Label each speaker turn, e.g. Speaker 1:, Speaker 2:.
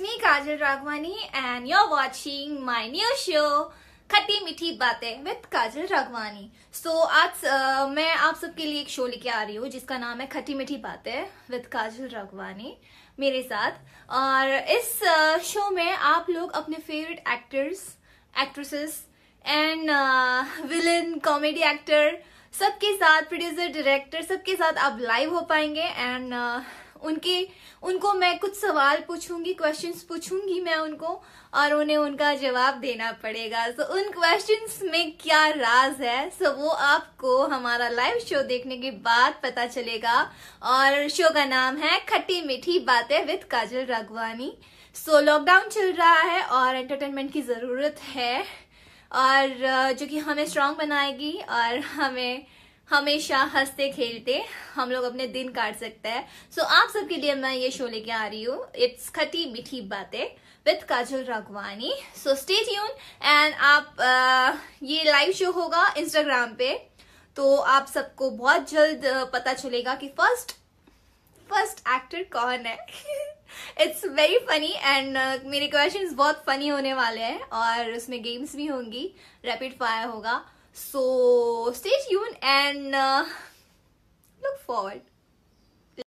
Speaker 1: it's me Kajal Ragwani and you're watching my new show खट्टी मीठी बातें with Kajal Raghwani so so, आज uh, मैं आप सबके लिए एक शो लेके आ रही हूँ जिसका नाम है खट्टी मीठी बातें विद काजल राघवानी मेरे साथ और इस uh, शो में आप लोग अपने favourite actors actresses and villain comedy actor सबके साथ प्रोड्यूसर डायरेक्टर सबके साथ आप लाइव हो पाएंगे एंड uh, उनके उनको मैं कुछ सवाल पूछूंगी क्वेश्चंस पूछूंगी मैं उनको और उन्हें उनका जवाब देना पड़ेगा सो so, उन क्वेश्चंस में क्या राज है सो so, वो आपको हमारा लाइव शो देखने के बाद पता चलेगा और शो का नाम है खट्टी मीठी बातें with Kajal Raghwani so so, lockdown चल रहा है और एंटरटेनमेंट की जरूरत है और जो कि हमें स्ट्रांग बनाएगी और हमें हमेशा हंसते खेलते हम लोग अपने दिन काट सकते हैं सो so, आप सबके लिए मैं ये शो लेके आ रही हूँ इट्स खटी मीठी बातें with Kajal Raghwani so stay tune and आप आ, ये लाइव शो होगा इंस्टाग्राम पे तो आप सबको बहुत जल्द पता चलेगा कि फर्स्ट फर्स्ट एक्टर कौन है इट्स वेरी फनी एंड मेरे क्वेश्चन बहुत फनी होने वाले हैं और उसमें गेम्स भी होंगी रैपिड फायर होगा so stay tune and look forward